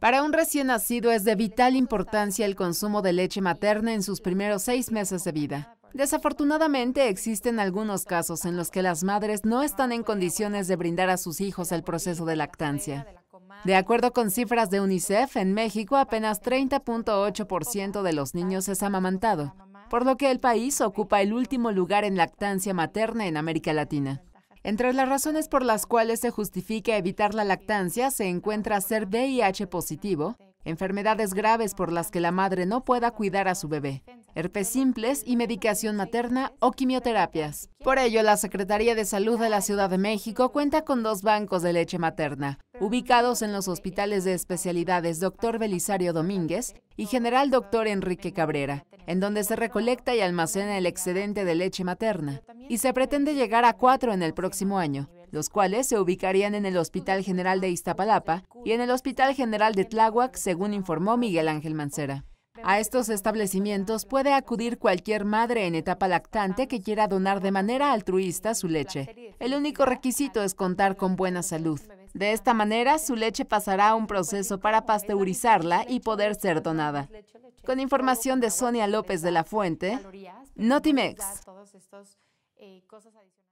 Para un recién nacido es de vital importancia el consumo de leche materna en sus primeros seis meses de vida. Desafortunadamente existen algunos casos en los que las madres no están en condiciones de brindar a sus hijos el proceso de lactancia. De acuerdo con cifras de UNICEF, en México apenas 30.8% de los niños es amamantado, por lo que el país ocupa el último lugar en lactancia materna en América Latina. Entre las razones por las cuales se justifica evitar la lactancia se encuentra ser VIH positivo, enfermedades graves por las que la madre no pueda cuidar a su bebé, herpes simples y medicación materna o quimioterapias. Por ello, la Secretaría de Salud de la Ciudad de México cuenta con dos bancos de leche materna, ubicados en los hospitales de especialidades Dr. Belisario Domínguez y General Dr. Enrique Cabrera, en donde se recolecta y almacena el excedente de leche materna y se pretende llegar a cuatro en el próximo año, los cuales se ubicarían en el Hospital General de Iztapalapa y en el Hospital General de Tláhuac, según informó Miguel Ángel Mancera. A estos establecimientos puede acudir cualquier madre en etapa lactante que quiera donar de manera altruista su leche. El único requisito es contar con buena salud. De esta manera, su leche pasará a un proceso para pasteurizarla y poder ser donada. Con información de Sonia López de la Fuente, Notimex. Eh, cosas adicionales.